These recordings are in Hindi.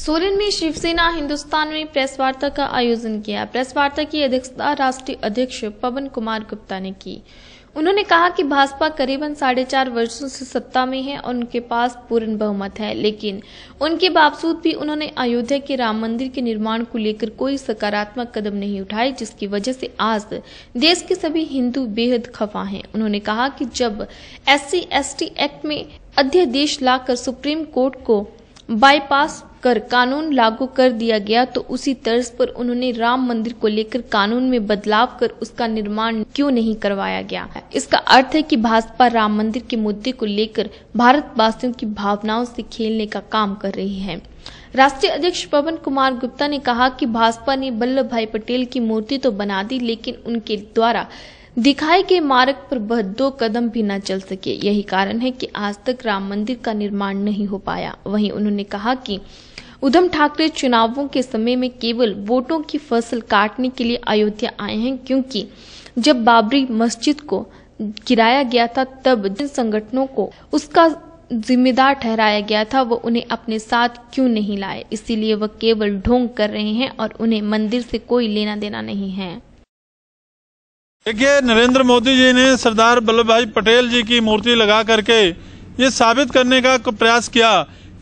सोलन में शिवसेना हिंदुस्तान में प्रेस वार्ता का आयोजन किया प्रेस वार्ता की अध्यक्षता राष्ट्रीय अध्यक्ष पवन कुमार गुप्ता ने की उन्होंने कहा कि भाजपा करीबन साढ़े चार वर्षो से सत्ता में है और उनके पास पूर्ण बहुमत है लेकिन उनके बावजूद भी उन्होंने अयोध्या के राम मंदिर के निर्माण को लेकर कोई सकारात्मक कदम नहीं उठाए जिसकी वजह से आज देश के सभी हिंदू बेहद खफा हैं उन्होंने कहा कि जब एस सी एक्ट में अध्यादेश लाकर सुप्रीम कोर्ट को बाईपास कर कानून लागू कर दिया गया तो उसी तर्ज पर उन्होंने राम मंदिर को लेकर कानून में बदलाव कर उसका निर्माण क्यों नहीं करवाया गया इसका अर्थ है कि भाजपा राम मंदिर के मुद्दे को लेकर भारत वासियों की भावनाओं से खेलने का काम कर रही है राष्ट्रीय अध्यक्ष पवन कुमार गुप्ता ने कहा कि भाजपा ने वल्लभ भाई पटेल की मूर्ति तो बना दी लेकिन उनके द्वारा दिखाए गए मार्ग पर वह दो कदम भी न चल सके यही कारण है कि आज तक राम मंदिर का निर्माण नहीं हो पाया वहीं उन्होंने कहा कि उधम ठाकरे चुनावों के समय में केवल वोटों की फसल काटने के लिए अयोध्या आए हैं क्योंकि जब बाबरी मस्जिद को गिराया गया था तब जिन संगठनों को उसका जिम्मेदार ठहराया गया था वो उन्हें अपने साथ क्यों नहीं लाए इसीलिए वह केवल ढोंग कर रहे हैं और उन्हें मंदिर से कोई लेना देना नहीं है देखिए नरेंद्र मोदी जी ने सरदार वल्लभ भाई पटेल जी की मूर्ति लगा करके ये साबित करने का प्रयास किया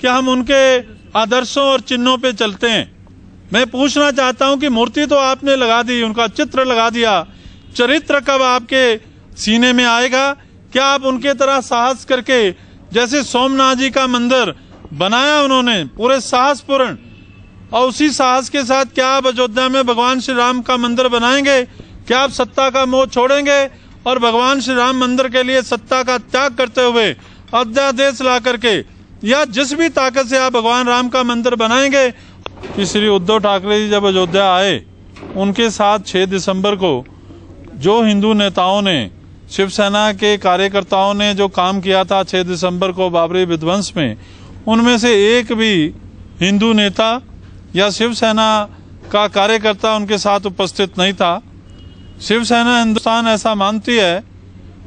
कि हम उनके आदर्शों और चिन्हों पे चलते हैं मैं पूछना चाहता हूं कि मूर्ति तो आपने लगा दी उनका चित्र लगा दिया चरित्र कब आपके सीने में आएगा क्या आप उनके तरह साहस करके जैसे सोमनाथ जी का मंदिर बनाया उन्होंने पूरे साहस पूर्ण और उसी साहस के साथ क्या आप अयोध्या में भगवान श्री राम का मंदिर बनाएंगे क्या आप सत्ता का मोह छोड़ेंगे और भगवान श्री राम मंदिर के लिए सत्ता का त्याग करते हुए अध्यादेश ला करके या जिस भी ताकत से आप भगवान राम का मंदिर बनाएंगे कि श्री उद्धव ठाकरे जी जब अयोध्या आए उनके साथ 6 दिसंबर को जो हिंदू नेताओं ने शिवसेना के कार्यकर्ताओं ने जो काम किया था 6 दिसंबर को बाबरी विध्वंस में उनमें से एक भी हिंदू नेता या शिवसेना का कार्यकर्ता उनके साथ उपस्थित नहीं था शिवसेना हिंदुस्तान ऐसा मानती है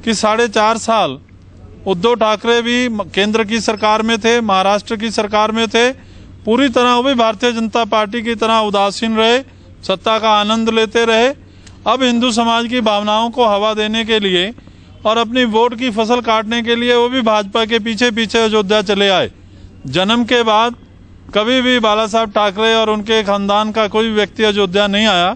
कि साढ़े चार साल उद्धव ठाकरे भी केंद्र की सरकार में थे महाराष्ट्र की सरकार में थे पूरी तरह वो भी भारतीय जनता पार्टी की तरह उदासीन रहे सत्ता का आनंद लेते रहे अब हिंदू समाज की भावनाओं को हवा देने के लिए और अपनी वोट की फसल काटने के लिए वो भी भाजपा के पीछे पीछे अयोध्या चले आए जन्म के बाद कभी भी बाला साहब ठाकरे और उनके खानदान का कोई व्यक्ति अयोध्या नहीं आया